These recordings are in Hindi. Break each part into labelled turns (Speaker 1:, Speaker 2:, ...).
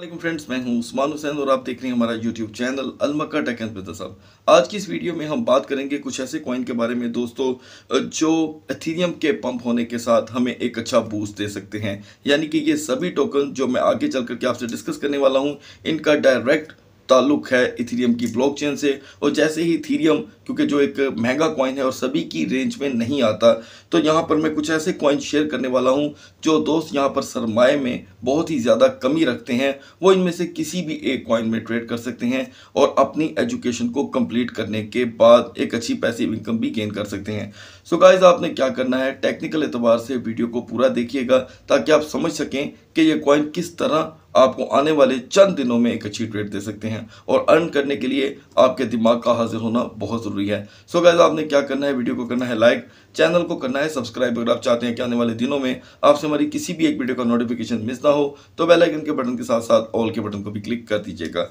Speaker 1: वालेकुम फ्रेंड्स मैं हूं उस्मान हुसैन और आप देख रहे हैं हमारा यूट्यूब चैनल अलमक्का टेक एंड बिजनेस हब आज की इस वीडियो में हम बात करेंगे कुछ ऐसे कॉइन के बारे में दोस्तों जो एथीरियम के पंप होने के साथ हमें एक अच्छा बूस्ट दे सकते हैं यानी कि ये सभी टोकन जो मैं आगे चल करके आपसे डिस्कस करने वाला हूँ इनका डायरेक्ट ताल्लुक है इथीरियम की ब्लॉकचेन से और जैसे ही इथीरियम क्योंकि जो एक महंगा कॉइन है और सभी की रेंज में नहीं आता तो यहाँ पर मैं कुछ ऐसे कॉइन शेयर करने वाला हूँ जो दोस्त यहाँ पर सरमाए में बहुत ही ज़्यादा कमी रखते हैं वो इनमें से किसी भी एक कॉइन में ट्रेड कर सकते हैं और अपनी एजुकेशन को कम्प्लीट करने के बाद एक अच्छी पैसे इनकम भी गेन कर सकते हैं सो so गाइज आपने क्या करना है टेक्निकल एतबार से वीडियो को पूरा देखिएगा ताकि आप समझ सकें कि ये कॉइन किस तरह आपको आने वाले चंद दिनों में एक अच्छी ट्रेड दे सकते हैं और अर्न करने के लिए आपके दिमाग का हाजिर होना बहुत ज़रूरी है सो so गैज़ आपने क्या करना है वीडियो को करना है लाइक चैनल को करना है सब्सक्राइब अगर आप चाहते हैं कि आने वाले दिनों में आपसे हमारी किसी भी एक वीडियो का नोटिफिकेशन मिस ना हो तो बेलाइकन के बटन के साथ साथ ऑल के बटन को भी क्लिक कर दीजिएगा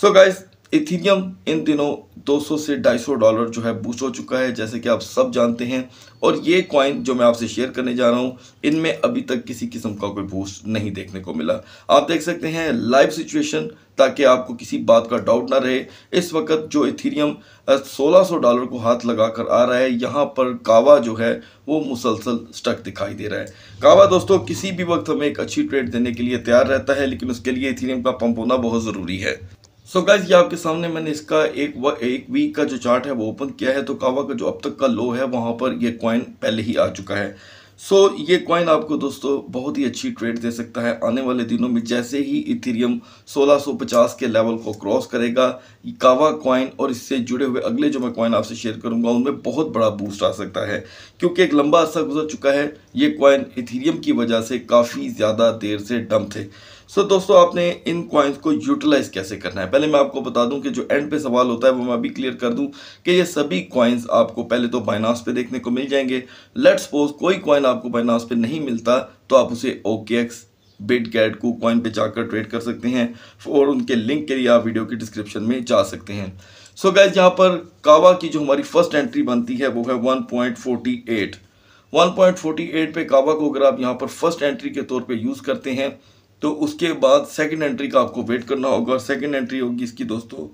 Speaker 1: सो so गाइज़ इथीरियम इन दिनों 200 से 250 डॉलर जो है बूस्ट हो चुका है जैसे कि आप सब जानते हैं और ये कॉइन जो मैं आपसे शेयर करने जा रहा हूँ इनमें अभी तक किसी किस्म का कोई बूस्ट नहीं देखने को मिला आप देख सकते हैं लाइव सिचुएशन ताकि आपको किसी बात का डाउट ना रहे इस वक्त जो इथीरियम 1600 डॉलर को हाथ लगा कर आ रहा है यहाँ पर कावा जो है वो मुसलसल स्टक दिखाई दे रहा है कावा दोस्तों किसी भी वक्त हमें एक अच्छी ट्रेड देने के लिए तैयार रहता है लेकिन उसके लिए इथीरियम का पंप होना बहुत ज़रूरी है सो so गाइज ये आपके सामने मैंने इसका एक व, एक वीक का जो चार्ट है वो ओपन किया है तो कावा का जो अब तक का लो है वहाँ पर ये कॉइन पहले ही आ चुका है सो so, ये कॉइन आपको दोस्तों बहुत ही अच्छी ट्रेड दे सकता है आने वाले दिनों में जैसे ही इथेरियम 1650 के लेवल को क्रॉस करेगा कावा कॉइन और इससे जुड़े हुए अगले जो मैं कॉइन आपसे शेयर करूंगा उनमें बहुत बड़ा बूस्ट आ सकता है क्योंकि एक लंबा अरसा गुजर चुका है ये कॉइन इथेरियम की वजह से काफ़ी ज़्यादा देर से डम थे सो so, दोस्तों आपने इन कॉइन्स को यूटिलाइज कैसे करना है पहले मैं आपको बता दूं कि जो एंड पे सवाल होता है वो मैं अभी क्लियर कर दूं कि ये सभी कॉइन्स आपको पहले तो बाइनास पे देखने को मिल जाएंगे लेट सपोज कोई कॉइन आपको बाइनास पे नहीं मिलता तो आप उसे ओके एक्स बिट गैट को कॉइन पर जाकर ट्रेड कर सकते हैं और उनके लिंक के लिए आप वीडियो के डिस्क्रिप्शन में जा सकते हैं सो so गैस यहाँ पर कावा की जो हमारी फर्स्ट एंट्री बनती है वो है one point forty eight one point forty eight पे कावा को अगर आप यहाँ पर फर्स्ट एंट्री के तौर पर यूज़ करते हैं तो उसके बाद सेकंड एंट्री का आपको वेट करना होगा और सेकंड एंट्री होगी इसकी दोस्तों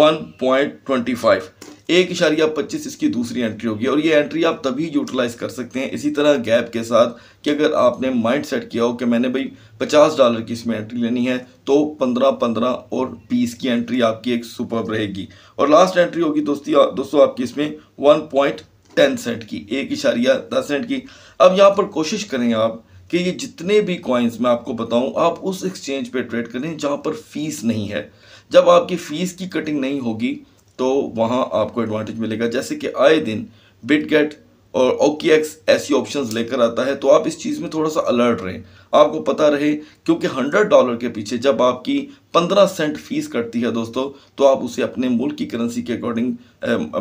Speaker 1: वन पॉइंट ट्वेंटी फाइव एक इशारिया पच्चीस इसकी दूसरी एंट्री होगी और ये एंट्री आप तभी यूटिलाइज कर सकते हैं इसी तरह गैप के साथ कि अगर आपने माइंड सेट किया हो कि मैंने भाई पचास डॉलर की इसमें एंट्री लेनी है तो पंद्रह पंद्रह और बीस की एंट्री आपकी एक सुपर रहेगी और लास्ट एंट्री होगी दोस्ती दोस्तों आपकी इसमें वन पॉइंट टेन सेंट की एक इशारिया दस सेंट की अब यहाँ पर कोशिश करें आप कि ये जितने भी कॉइन्स मैं आपको बताऊं आप उस एक्सचेंज पे ट्रेड करें जहां पर फीस नहीं है जब आपकी फीस की कटिंग नहीं होगी तो वहां आपको एडवांटेज मिलेगा जैसे कि आए दिन बिटगेट और ओके एक्स ऐसी ऑप्शन लेकर आता है तो आप इस चीज़ में थोड़ा सा अलर्ट रहें आपको पता रहे क्योंकि हंड्रेड डॉलर के पीछे जब आपकी पंद्रह सेंट फीस कटती है दोस्तों तो आप उसे अपने मुल्क की करेंसी के अकॉर्डिंग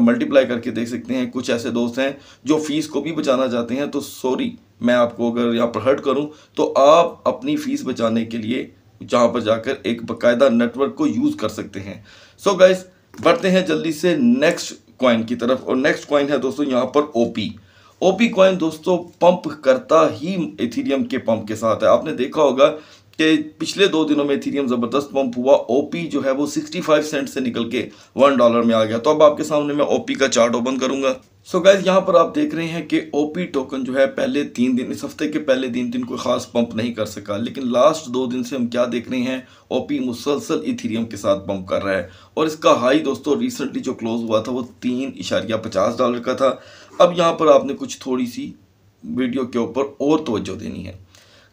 Speaker 1: मल्टीप्लाई करके देख सकते हैं कुछ ऐसे दोस्त हैं जो फीस को भी बचाना चाहते हैं तो सॉरी मैं आपको अगर यहाँ पर हर्ट करूँ तो आप अपनी फ़ीस बचाने के लिए जहाँ पर जाकर एक बाकायदा नेटवर्क को यूज़ कर सकते हैं सो so बढ़ते हैं जल्दी से नेक्स्ट कॉइन की तरफ और नेक्स्ट कॉइन है दोस्तों यहाँ पर O P O P coin दोस्तों पंप करता ही इथीरियम के पंप के साथ है आपने देखा होगा कि पिछले दो दिनों में इथीरियम ज़बरदस्त पंप हुआ ओ पी जो है वो सिक्सटी फाइव सेंट से निकल के वन डॉलर में आ गया तो अब आपके सामने मैं ओ पी का चार्ट ओपन करूंगा सो so गैज़ यहाँ पर आप देख रहे हैं कि ओपी टोकन जो है पहले तीन दिन इस हफ्ते के पहले तीन दिन कोई ख़ास पंप नहीं कर सका लेकिन लास्ट दो दिन से हम क्या देख रहे हैं ओपी मुसलसल इथीरियम के साथ पंप कर रहा है और इसका हाई दोस्तों रिसेंटली जो क्लोज हुआ था वो तीन इशारिया पचास डॉलर का था अब यहाँ पर आपने कुछ थोड़ी सी वीडियो के ऊपर और तोज्जो देनी है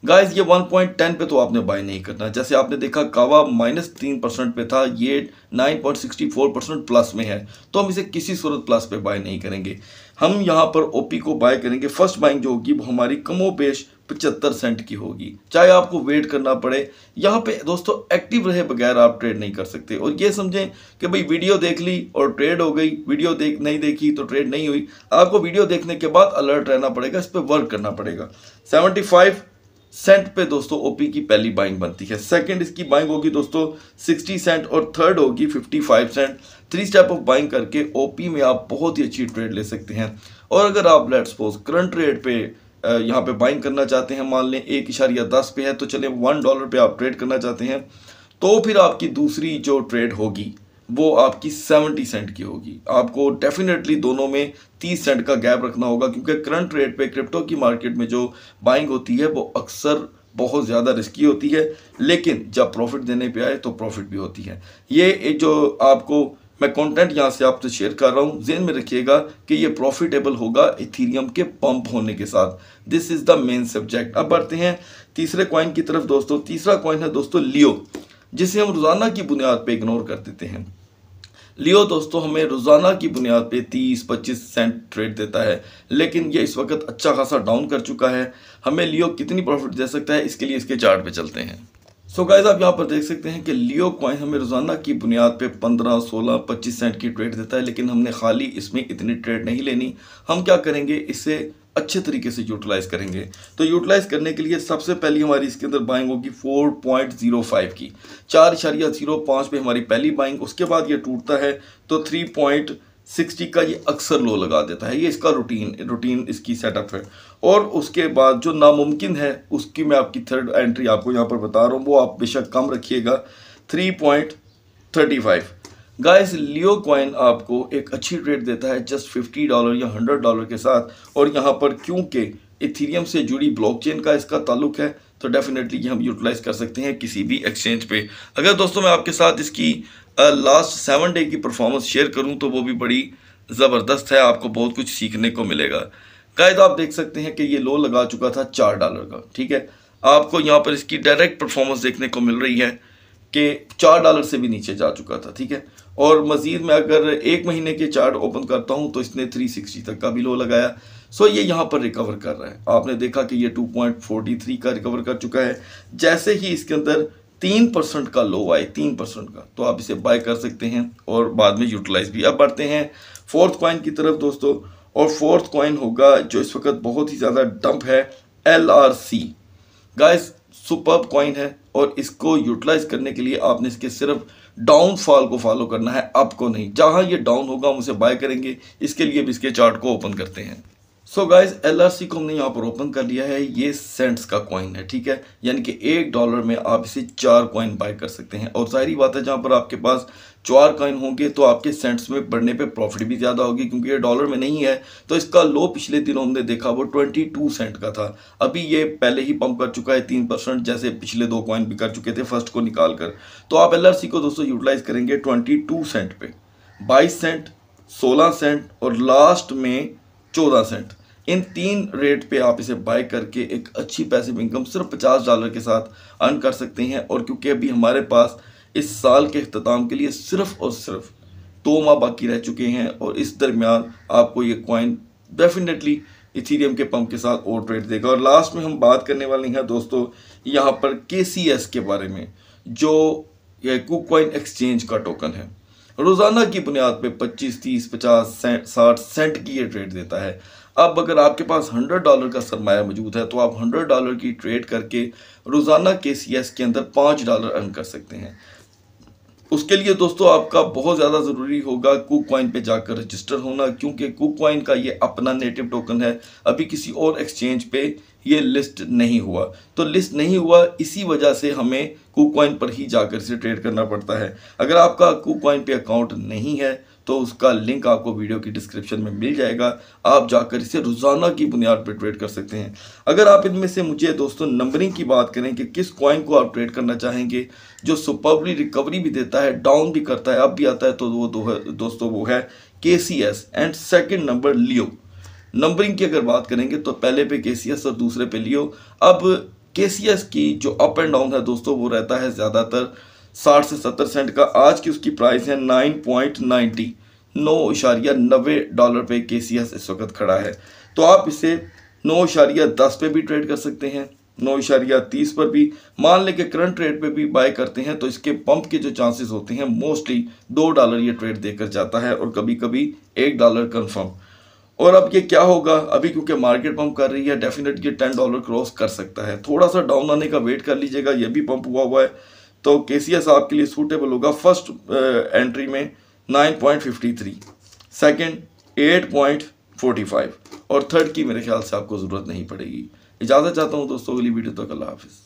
Speaker 1: गाइस ये 1.10 पे तो आपने बाय नहीं करना जैसे आपने देखा कावा माइनस तीन परसेंट पे था ये 9.64 परसेंट प्लस में है तो हम इसे किसी सूरत प्लस पे बाय नहीं करेंगे हम यहाँ पर ओपी को बाय करेंगे फर्स्ट बाइंग जो होगी वो हमारी कमोपेश पचहत्तर सेंट की होगी चाहे आपको वेट करना पड़े यहाँ पे दोस्तों एक्टिव रहे बगैर आप ट्रेड नहीं कर सकते और ये समझें कि भाई वीडियो देख ली और ट्रेड हो गई वीडियो देख नहीं देखी तो ट्रेड नहीं हुई आपको वीडियो देखने के बाद अलर्ट रहना पड़ेगा इस पर वर्क करना पड़ेगा सेवेंटी फाइव सेंट पे दोस्तों ओपी की पहली बाइंग बनती है सेकंड इसकी बाइंग होगी दोस्तों 60 सेंट और थर्ड होगी 55 cent three step of buying करके ओपी में आप बहुत ही अच्छी ट्रेड ले सकते हैं और अगर आप लेट सपोज करंट रेट पे यहाँ पे बाइंग करना चाहते हैं मान लें एक इशारिया दस पे है तो चले वन डॉलर पे आप ट्रेड करना चाहते हैं तो फिर आपकी दूसरी जो ट्रेड होगी वो आपकी सेवेंटी सेंट की होगी आपको डेफिनेटली दोनों में तीस सेंट का गैप रखना होगा क्योंकि करंट रेट पे क्रिप्टो की मार्केट में जो बाइंग होती है वो अक्सर बहुत ज़्यादा रिस्की होती है लेकिन जब प्रॉफिट देने पे आए तो प्रॉफिट भी होती है ये एक जो आपको मैं कंटेंट यहाँ से आपसे शेयर कर रहा हूँ जेन में रखिएगा कि ये प्रॉफिटेबल होगा इथीरियम के पंप होने के साथ this is the main subject अब बढ़ते हैं तीसरे कॉइन की तरफ दोस्तों तीसरा कॉइन है दोस्तों लियो जिसे हम रोज़ाना की बुनियाद पर इग्नोर कर देते हैं लियो दोस्तों हमें रोज़ाना की बुनियाद पे 30-25 सेंट ट्रेड देता है लेकिन ये इस वक्त अच्छा खासा डाउन कर चुका है हमें लियो कितनी प्रॉफिट दे सकता है इसके लिए इसके चार्ट पे चलते हैं सो so गाइज आप यहाँ पर देख सकते हैं कि लियो कॉइन हमें रोज़ाना की बुनियाद पे 15, 16, 25 सेंट की ट्रेड देता है लेकिन हमने खाली इसमें इतनी ट्रेड नहीं लेनी हम क्या करेंगे इसे अच्छे तरीके से यूटिलाइज़ करेंगे तो यूटिलाइज़ करने के लिए सबसे पहली हमारी इसके अंदर बाइंग होगी फोर पॉइंट जीरो फाइव की चार इशारिया जीरो पाँच पे हमारी पहली बाइंग उसके बाद ये टूटता है तो थ्री पॉइंट सिक्सटी का ये अक्सर लो लगा देता है ये इसका रूटीन रूटीन इसकी सेटअप है और उसके बाद जो नामुमकिन है उसकी मैं आपकी थर्ड एंट्री आपको यहाँ पर बता रहा हूँ वो आप बेशक कम रखिएगा three point thirty five guys Leo coin आपको एक अच्छी ट्रेड देता है जस्ट फिफ्टी डॉलर या हंड्रेड डॉलर के साथ और यहाँ पर क्योंकि इथीरियम से जुड़ी ब्लॉकचेन का इसका ताल्लुक है तो डेफिनेटली ये हम यूटिलाइज कर सकते हैं किसी भी एक्सचेंज पे अगर दोस्तों मैं आपके साथ इसकी लास्ट सेवन डे की परफॉर्मेंस शेयर करूँ तो वो भी बड़ी ज़बरदस्त है आपको बहुत कुछ सीखने को मिलेगा कायद आप देख सकते हैं कि ये लो लगा चुका था चार डॉलर का ठीक है आपको यहाँ पर इसकी डायरेक्ट परफॉर्मेंस देखने को मिल रही है कि चार डॉलर से भी नीचे जा चुका था ठीक है और मज़ीद मैं अगर एक महीने के चार्ट ओपन करता हूँ तो इसने थ्री सिक्सटी तक का भी लो लगाया सो ये यहाँ पर रिकवर कर रहा है आपने देखा कि ये टू पॉइंट फोर्टी थ्री का रिकवर कर चुका है जैसे ही इसके अंदर तीन परसेंट का लो आए तीन परसेंट का तो आप इसे बाय कर सकते हैं और बाद में यूटिलाइज भी अब बढ़ते हैं फोर्थ कॉइन की तरफ दोस्तों और फोर्थ कॉइन होगा जो इस वक्त बहुत ही ज़्यादा डंप है L R C guys super coin है और इसको यूटिलाइज करने के लिए आपने इसके सिर्फ डाउनफॉल को फॉलो करना है अप को नहीं जहां ये डाउन होगा हम उसे बाय करेंगे इसके लिए भी इसके चार्ट को ओपन करते हैं सो गाइज एल आर को हमने यहाँ पर ओपन कर लिया है ये सेंट्स का कॉइन है ठीक है यानी कि एक डॉलर में आप इसे चार कॉइन बाय कर सकते हैं और जाहिर बात है जहाँ पर आपके पास चार कॉइन होंगे तो आपके सेंट्स में बढ़ने पे प्रॉफिट भी ज़्यादा होगी क्योंकि ये डॉलर में नहीं है तो इसका लो पिछले दिनों हमने देखा वो ट्वेंटी टू सेंट का था अभी ये पहले ही पम्प कर चुका है तीन परसेंट जैसे पिछले दो कॉइन भी कर चुके थे फर्स्ट को निकाल कर तो आप एल को दोस्तों यूटिलाइज़ करेंगे ट्वेंटी सेंट पे बाईस सेंट सोलह सेंट और लास्ट में चौदह सेंट इन तीन रेट पे आप इसे बाय करके एक अच्छी पैसिव इनकम सिर्फ पचास डॉलर के साथ अर्न कर सकते हैं और क्योंकि अभी हमारे पास इस साल के अख्ताम के लिए सिर्फ और सिर्फ दो माह बाकी रह चुके हैं और इस दरमियान आपको ये कॉइन डेफिनेटली इथीरियम के पंप के साथ और ट्रेड देगा और लास्ट में हम बात करने वाले हैं दोस्तों यहाँ पर के के बारे में जो कुक एक्सचेंज का टोकन है रोज़ाना की बुनियाद पे 25, 30, 50, सेंट साठ सेंट की ये ट्रेड देता है अब अगर आपके पास 100 डॉलर का सरमाया मौजूद है तो आप 100 डॉलर की ट्रेड करके रोज़ाना के सी के अंदर पाँच डॉलर अर्न कर सकते हैं उसके लिए दोस्तों आपका बहुत ज़्यादा ज़रूरी होगा कुक कॉइन पे जाकर रजिस्टर होना क्योंकि कुक कॉइन का ये अपना नेटिव टोकन है अभी किसी और एक्सचेंज पे ये लिस्ट नहीं हुआ तो लिस्ट नहीं हुआ इसी वजह से हमें कूकॉइन पर ही जाकर से ट्रेड करना पड़ता है अगर आपका कूकॉइन पे अकाउंट नहीं है तो उसका लिंक आपको वीडियो की डिस्क्रिप्शन में मिल जाएगा आप जाकर इसे रोज़ाना की बुनियाद पर ट्रेड कर सकते हैं अगर आप इनमें से मुझे दोस्तों नंबरिंग की बात करें कि किस कॉइन को आप ट्रेड करना चाहेंगे जो सुपरबली रिकवरी भी देता है डाउन भी करता है अब भी आता है तो वो दो है, दोस्तों वो है K C S and second number Leo numbering की अगर बात करेंगे तो पहले पे के सी एस और दूसरे पे लियो अब के की जो अप एंड डाउन है दोस्तों वो रहता है ज़्यादातर साठ से सत्तर सेंट का आज की उसकी प्राइस है नाइन पॉइंट नाइन्टी नौ इशारिया नबे डॉलर पे के इस वक्त खड़ा है तो आप इसे नौ इशारिया दस पे भी ट्रेड कर सकते हैं नौ इशारिया तीस पर भी मान लें कि करंट रेट पे भी बाय करते हैं तो इसके पंप के जो चांसेस होते हैं मोस्टली दो डॉलर ये ट्रेड देकर जाता है और कभी कभी एक डॉलर कन्फर्म और अब ये क्या होगा अभी क्योंकि मार्केट पंप कर रही है डेफिनेट ये टेन डॉलर क्रॉस कर सकता है थोड़ा सा डाउन आने का वेट कर लीजिएगा ये भी पंप हुआ हुआ है तो के सी एस आपके लिए सूटेबल होगा फर्स्ट एंट्री uh, में nine point fifty three second eight point forty five और थर्ड की मेरे ख्याल से आपको ज़रूरत नहीं पड़ेगी इजाज़त चाहता हूँ दोस्तों अगली वीडियो तक अल्लाह हाफिज़